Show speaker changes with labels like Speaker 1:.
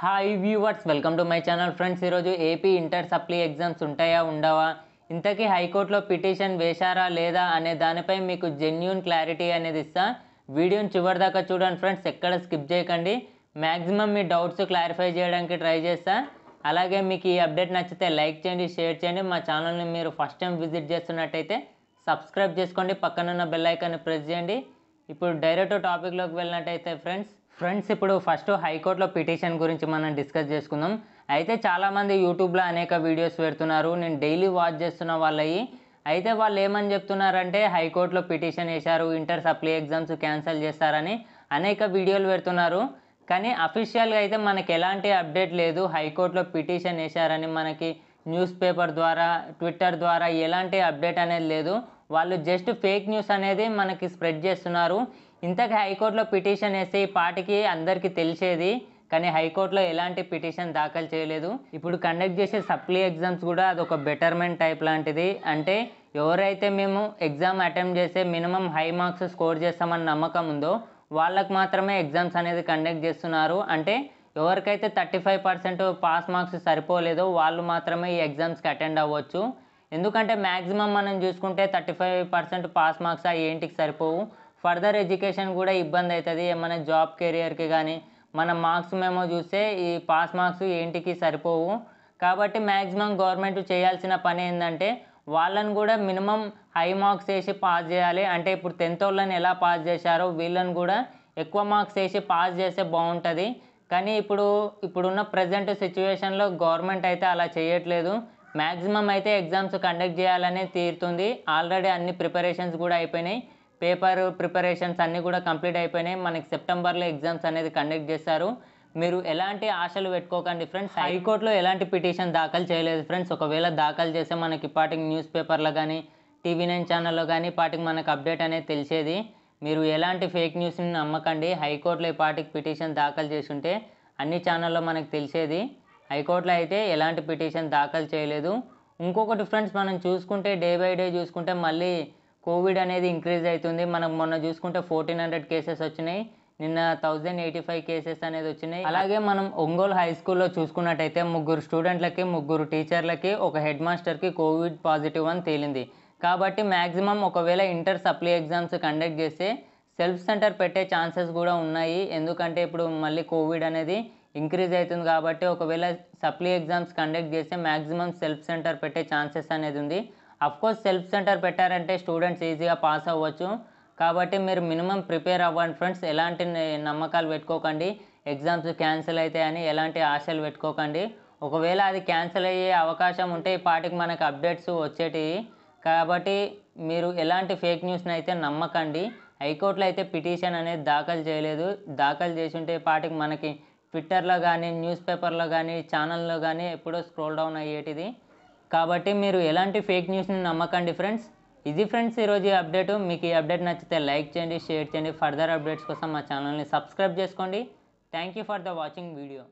Speaker 1: hi viewers welcome to my channel friends ఈరోజు AP inter supply exams ఉంటాయా ఉండవా ఇంతకీ హైకోర్టులో పిటిషన్ వేశారా లేదా అనే దానిపై మీకు జెన్యున్ క్లారిటీ అనేది ఇస్తా వీడియోని చివరిదాకా చూడండి ఫ్రెండ్స్ ఎక్కడ స్కిప్ చేయకండి మ్యాక్సిమం మీ డౌట్స్ క్లారిఫై చేయడానికి ట్రై చేస్తా అలాగే మీకు ఈ అప్డేట్ నచ్చితే లైక్ చేయండి షేర్ చేయండి మా ఛానల్ని మీరు ఫస్ట్ టైం విజిట్ చేస్తున్నట్టయితే సబ్స్క్రైబ్ చేసుకోండి పక్కనున్న బెల్ ఐకాన్ని ప్రెస్ చేయండి ఇప్పుడు డైరెక్ట్ టాపిక్లోకి వెళ్ళినట్టయితే ఫ్రెండ్స్ ఫ్రెండ్స్ ఇప్పుడు ఫస్ట్ హైకోర్టులో పిటిషన్ గురించి మనం డిస్కస్ చేసుకుందాం అయితే చాలామంది యూట్యూబ్లో అనేక వీడియోస్ పెడుతున్నారు నేను డైలీ వాచ్ చేస్తున్న వాళ్ళయి అయితే వాళ్ళు ఏమని చెప్తున్నారంటే హైకోర్టులో పిటిషన్ వేశారు ఇంటర్ సప్లీ ఎగ్జామ్స్ క్యాన్సిల్ చేస్తారని అనేక వీడియోలు పెడుతున్నారు కానీ అఫీషియల్గా అయితే మనకి ఎలాంటి అప్డేట్ లేదు హైకోర్టులో పిటిషన్ వేశారని మనకి న్యూస్ పేపర్ ద్వారా ట్విట్టర్ ద్వారా ఎలాంటి అప్డేట్ అనేది లేదు వాళ్ళు జస్ట్ ఫేక్ న్యూస్ అనేది మనకి స్ప్రెడ్ చేస్తున్నారు ఇంతకీ హైకోర్టులో పిటిషన్ వేస్తే ఈ పాటికి అందరికీ తెలిసేది కానీ హైకోర్టులో ఎలాంటి పిటిషన్ దాఖలు చేయలేదు ఇప్పుడు కండక్ట్ చేసే సప్లీ ఎగ్జామ్స్ కూడా అదొక బెటర్మెంట్ టైప్ లాంటిది అంటే ఎవరైతే మేము ఎగ్జామ్ అటెంప్ట్ చేస్తే మినిమం హై మార్క్స్ స్కోర్ చేస్తామని నమ్మకం ఉందో వాళ్ళకు మాత్రమే ఎగ్జామ్స్ అనేది కండక్ట్ చేస్తున్నారు అంటే ఎవరికైతే thirty five percent pass marks సరిపోలేదో వాళ్ళు మాత్రమే ఈ ఎగ్జామ్స్కి అటెండ్ అవ్వచ్చు ఎందుకంటే మ్యాక్సిమం మనం చూసుకుంటే thirty five percent pass marks ఆ ఏంటికి సరిపోవు ఫర్దర్ ఎడ్యుకేషన్ కూడా ఇబ్బంది అవుతుంది ఏమైనా జాబ్ కెరియర్కి కానీ మన మార్క్స్ మేము చూస్తే ఈ పాస్ మార్క్స్ ఏంటికి సరిపోవు కాబట్టి మ్యాక్సిమం గవర్నమెంట్ చేయాల్సిన పని ఏంటంటే వాళ్ళని కూడా మినిమం హై మార్క్స్ వేసి పాస్ చేయాలి అంటే ఇప్పుడు టెన్త్ వాళ్ళని ఎలా పాస్ చేశారో వీళ్ళని కూడా ఎక్కువ మార్క్స్ వేసి పాస్ చేస్తే బాగుంటుంది కానీ ఇప్పుడు ఇప్పుడున్న ప్రజెంట్ సిచ్యువేషన్లో గవర్నమెంట్ అయితే అలా చేయట్లేదు మ్యాక్సిమం అయితే ఎగ్జామ్స్ కండక్ట్ చేయాలనే తీరుతుంది ఆల్రెడీ అన్ని ప్రిపరేషన్స్ కూడా అయిపోయినాయి పేపర్ ప్రిపరేషన్స్ అన్నీ కూడా కంప్లీట్ అయిపోయినాయి మనకి సెప్టెంబర్లో ఎగ్జామ్స్ అనేది కండక్ట్ చేస్తారు మీరు ఎలాంటి ఆశలు పెట్టుకోకండి ఫ్రెండ్స్ హైకోర్టులో ఎలాంటి పిటిషన్ దాఖలు చేయలేదు ఫ్రెండ్స్ ఒకవేళ దాఖలు చేస్తే మనకి పాటికి న్యూస్ పేపర్లో కానీ టీవీ నైన్ ఛానల్లో కానీ పాటికి మనకు అప్డేట్ అనేది తెలిసేది మీరు ఎలాంటి ఫేక్ న్యూస్ని నమ్మకండి హైకోర్టులో ఈ పాటికి పిటిషన్ దాఖలు చేసుంటే అన్ని ఛానల్లో మనకు తెలిసేది హైకోర్టులో అయితే ఎలాంటి పిటిషన్ దాఖలు చేయలేదు ఇంకొకటి ఫ్రెండ్స్ మనం చూసుకుంటే డే బై డే చూసుకుంటే మళ్ళీ కోవిడ్ అనేది ఇంక్రీజ్ అవుతుంది మనం మొన్న చూసుకుంటే ఫోర్టీన్ హండ్రెడ్ కేసెస్ వచ్చినాయి నిన్న థౌజండ్ ఎయిటీ ఫైవ్ కేసెస్ అనేది వచ్చినాయి అలాగే మనం ఒంగోలు హై స్కూల్లో చూసుకున్నట్టయితే ముగ్గురు స్టూడెంట్లకి ముగ్గురు టీచర్లకి ఒక హెడ్ మాస్టర్కి కోవిడ్ పాజిటివ్ అని తేలింది కాబట్టి మ్యాక్సిమం ఒకవేళ ఇంటర్ సప్లీ ఎగ్జామ్స్ కండక్ట్ చేస్తే సెల్ఫ్ సెంటర్ పెట్టే ఛాన్సెస్ కూడా ఉన్నాయి ఎందుకంటే ఇప్పుడు మళ్ళీ కోవిడ్ అనేది ఇంక్రీజ్ అవుతుంది కాబట్టి ఒకవేళ సప్లీ ఎగ్జామ్స్ కండక్ట్ చేస్తే మ్యాక్సిమం సెల్ఫ్ సెంటర్ పెట్టే ఛాన్సెస్ అనేది ఉంది అఫ్కోర్స్ సెల్ఫ్ సెంటర్ పెట్టారంటే స్టూడెంట్స్ ఈజీగా పాస్ అవ్వచ్చు కాబట్టి మీరు మినిమం ప్రిపేర్ అవ్వండి ఫ్రెండ్స్ ఎలాంటి నమ్మకాలు పెట్టుకోకండి ఎగ్జామ్స్ క్యాన్సిల్ అవుతాయని ఎలాంటి ఆశలు పెట్టుకోకండి ఒకవేళ అది క్యాన్సిల్ అయ్యే అవకాశం ఉంటే ఈ పాటికి మనకు అప్డేట్స్ వచ్చేటివి కాబట్టి మీరు ఎలాంటి ఫేక్ న్యూస్ని అయితే నమ్మకండి హైకోర్టులో అయితే పిటిషన్ అనేది దాఖలు చేయలేదు దాఖలు చేసుంటే పాటికి మనకి ట్విట్టర్లో కానీ న్యూస్ పేపర్లో కానీ ఛానల్లో కానీ ఎప్పుడో స్క్రోల్ డౌన్ అయ్యేటిది కాబట్టి మీరు ఎలాంటి ఫేక్ న్యూస్ని నమ్మకండి ఫ్రెండ్స్ ఇది ఫ్రెండ్స్ ఈరోజు ఈ అప్డేట్ మీకు ఈ అప్డేట్ నచ్చితే లైక్ చేయండి షేర్ చేయండి ఫర్దర్ అప్డేట్స్ కోసం మా ఛానల్ని సబ్స్క్రైబ్ చేసుకోండి thank for the watching video